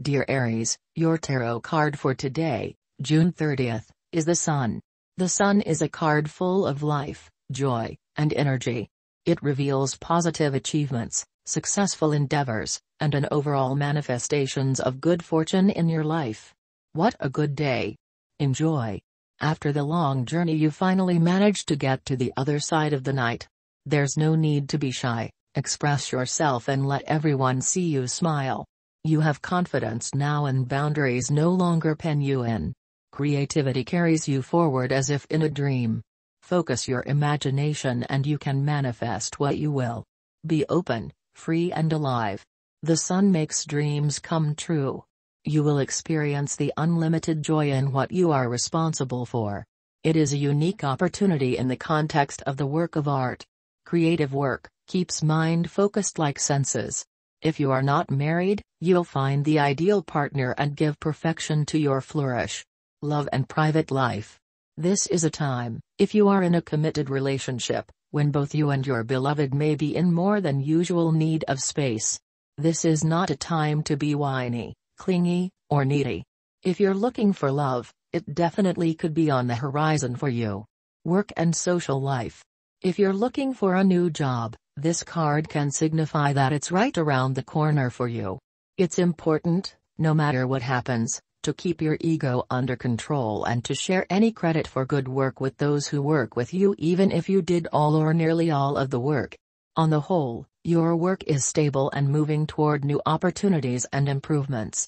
Dear Aries, your tarot card for today, June 30th, is the Sun. The Sun is a card full of life, joy, and energy. It reveals positive achievements, successful endeavors, and an overall manifestations of good fortune in your life. What a good day! Enjoy! After the long journey you finally managed to get to the other side of the night. There's no need to be shy, express yourself and let everyone see you smile. You have confidence now and boundaries no longer pen you in. Creativity carries you forward as if in a dream. Focus your imagination and you can manifest what you will. Be open, free and alive. The sun makes dreams come true. You will experience the unlimited joy in what you are responsible for. It is a unique opportunity in the context of the work of art. Creative work keeps mind focused like senses. If you are not married, you'll find the ideal partner and give perfection to your flourish. Love and private life. This is a time, if you are in a committed relationship, when both you and your beloved may be in more than usual need of space. This is not a time to be whiny, clingy, or needy. If you're looking for love, it definitely could be on the horizon for you. Work and social life. If you're looking for a new job, this card can signify that it's right around the corner for you. It's important, no matter what happens, to keep your ego under control and to share any credit for good work with those who work with you even if you did all or nearly all of the work. On the whole, your work is stable and moving toward new opportunities and improvements.